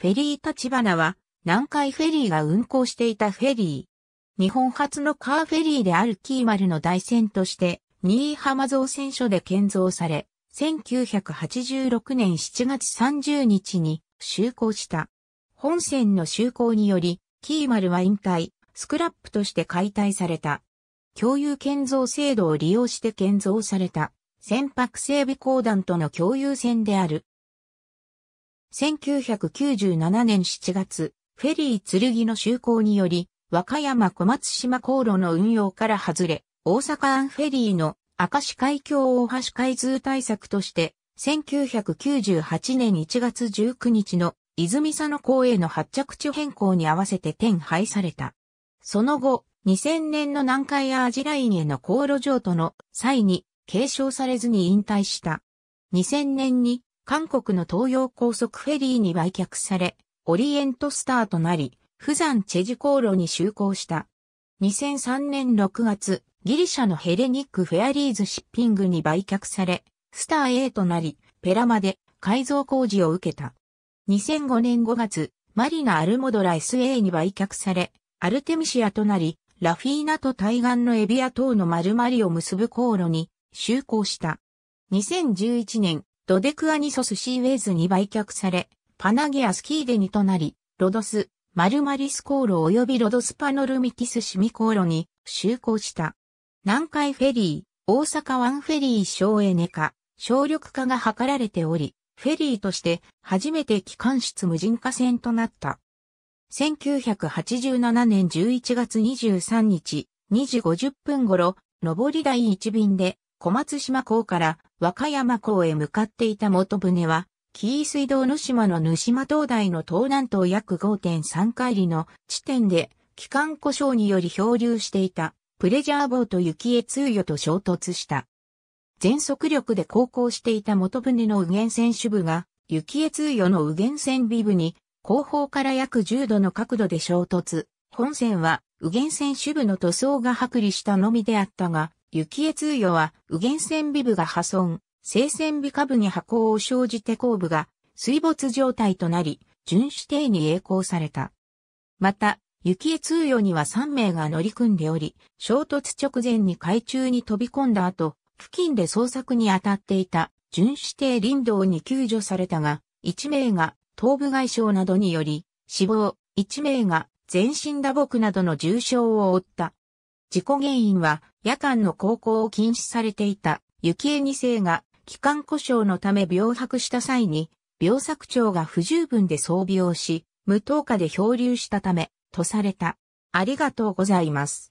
フェリー立花は、南海フェリーが運航していたフェリー。日本初のカーフェリーであるキーマルの大船として、新居浜造船所で建造され、1986年7月30日に就航した。本船の就航により、キーマルは引退、スクラップとして解体された。共有建造制度を利用して建造された、船舶整備公団との共有船である1997年7月、フェリー剣の就航により、和歌山小松島航路の運用から外れ、大阪アンフェリーの明石海峡大橋開通対策として、1998年1月19日の泉佐野港への発着地変更に合わせて転廃された。その後、2000年の南海アージラインへの航路上との際に継承されずに引退した。2000年に韓国の東洋高速フェリーに売却され、オリエントスターとなり、釜山チェジ航路に就航した。2003年6月、ギリシャのヘレニックフェアリーズシッピングに売却され、スター A となり、ペラマで改造工事を受けた。2005年5月、マリナ・アルモドラ SA に売却され、アルテミシアとなり、ラフィーナと対岸のエビア島の丸マリを結ぶ航路に就航した。2011年、ドデクアニソスシーウェイズに売却され、パナゲアスキーデニとなり、ロドス、マルマリス航路及びロドスパノルミティスシミ航路に就航した。南海フェリー、大阪湾フェリー省エネ化、省力化が図られており、フェリーとして初めて機関室無人化船となった。1987年11月23日、2時50分頃、上り第1便で小松島港から和歌山港へ向かっていた元船は、紀伊水道の島の沼島灯台の東南東約5.3海里の地点で、機関故障により漂流していたプレジャーボート雪江通与と衝突した。全速力で航行していた元船の右舷船主部が、雪江通与の右舷船尾部に、後方から約10度の角度で衝突。本船は、右舷船主部の塗装が剥離したのみであったが、雪江通与は、右舷線尾部が破損、正線尾下部に破行を生じて後部が水没状態となり、巡視艇に栄光された。また、雪江通与には3名が乗り組んでおり、衝突直前に海中に飛び込んだ後、付近で捜索に当たっていた巡視艇林道に救助されたが、1名が頭部外傷などにより死亡、1名が全身打撲などの重傷を負った。事故原因は夜間の航行を禁止されていた雪江二世が機関故障のため病泊した際に、病作長が不十分で装備をし、無投下で漂流したため、とされた。ありがとうございます。